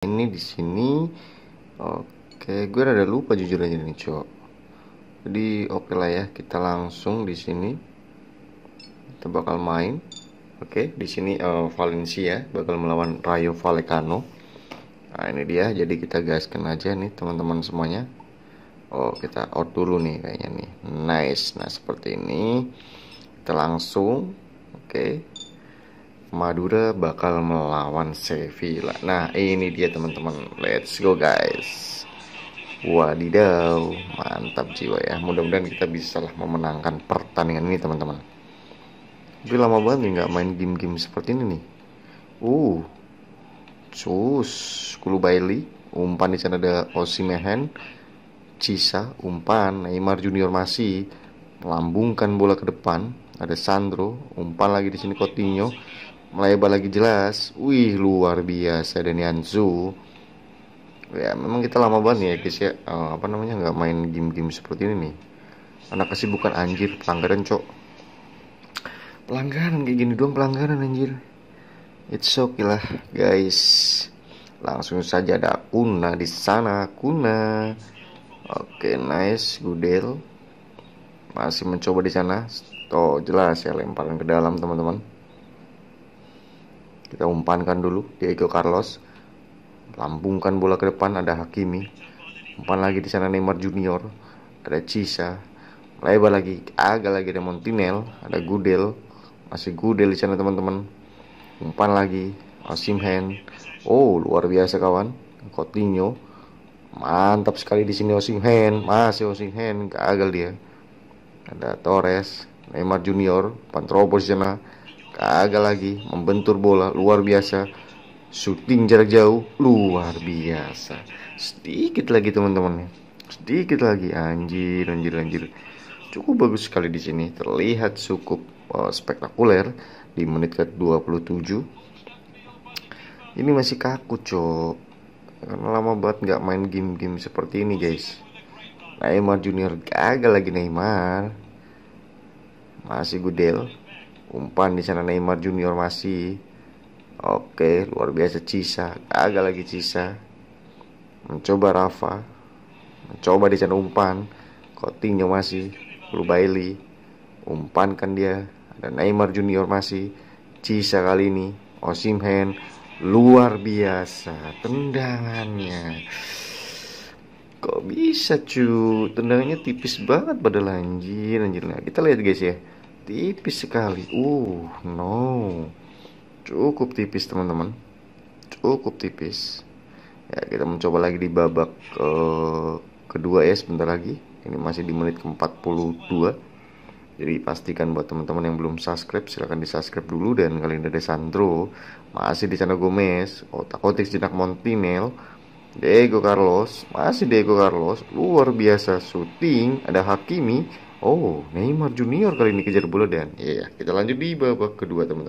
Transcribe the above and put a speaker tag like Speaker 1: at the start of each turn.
Speaker 1: ini di sini oke gue rada lupa jujur aja nih cok jadi oke okay lah ya kita langsung di sini kita bakal main oke okay, di sini uh, Valencia bakal melawan Rayo Vallecano nah ini dia jadi kita gaskan aja nih teman-teman semuanya oh kita out dulu nih kayaknya nih nice nah seperti ini kita langsung oke okay. Madura bakal melawan Sevilla. Nah, ini dia teman-teman. Let's go guys. Wadidaw, mantap jiwa ya. Mudah-mudahan kita bisa lah memenangkan pertandingan ini teman-teman. Tapi lama banget nggak main game-game seperti ini nih. Uh, sus, Kulu Bailey, umpan di sana ada Osimehen. Cisa, umpan, Neymar Junior masih melambungkan bola ke depan. Ada Sandro, umpan lagi di sini Coutinho, melebar lagi jelas wih luar biasa dan Zu. ya memang kita lama banget ya guys ya Oh, apa namanya nggak main game-game seperti ini nih anak kesibukan anjir pelanggaran cok pelanggaran kayak gini doang pelanggaran anjir it's okay lah guys langsung saja ada kuna di sana kuna oke okay, nice gudel. masih mencoba di sana toh jelas ya lemparan ke dalam teman-teman kita umpankan dulu Diego Carlos. Lambungkan bola ke depan ada Hakimi. Umpan lagi di sana Neymar Junior. Ada Cisa. Lebar lagi agak lagi ada Montinel, ada Gudel. Masih Gudel di sana teman-teman. Umpan lagi Hen Oh, luar biasa kawan. Coutinho. Mantap sekali di sini Hen Masih Osimhen gagal dia. Ada Torres, Neymar Junior, Pantrobo di sana Agak lagi membentur bola luar biasa shooting jarak jauh luar biasa sedikit lagi teman-teman sedikit lagi anjir anjir anjir cukup bagus sekali di sini terlihat cukup uh, spektakuler di menit ke 27 ini masih kaku cok karena lama banget nggak main game-game seperti ini guys Neymar Junior gagal lagi Neymar masih Gudel umpan di sana Neymar Junior masih oke luar biasa Cisa agak lagi Cisa mencoba Rafa mencoba di sana umpan Coutinho masih Lubaili umpan kan dia ada Neymar Junior masih Cisa kali ini Osimhen luar biasa tendangannya kok bisa cu tendangannya tipis banget pada anjir anjir nah, kita lihat guys ya tipis sekali uh no cukup tipis teman-teman cukup tipis ya kita mencoba lagi di babak ke eh, kedua ya sebentar lagi ini masih di menit ke 42 jadi pastikan buat teman-teman yang belum subscribe silahkan di subscribe dulu dan kalian dari Sandro masih di channel Gomez otak otik jenak Montinel Diego Carlos masih Diego Carlos luar biasa syuting ada Hakimi Oh, Neymar Junior kali ini kejar bola dan ya kita lanjut di babak kedua teman-teman.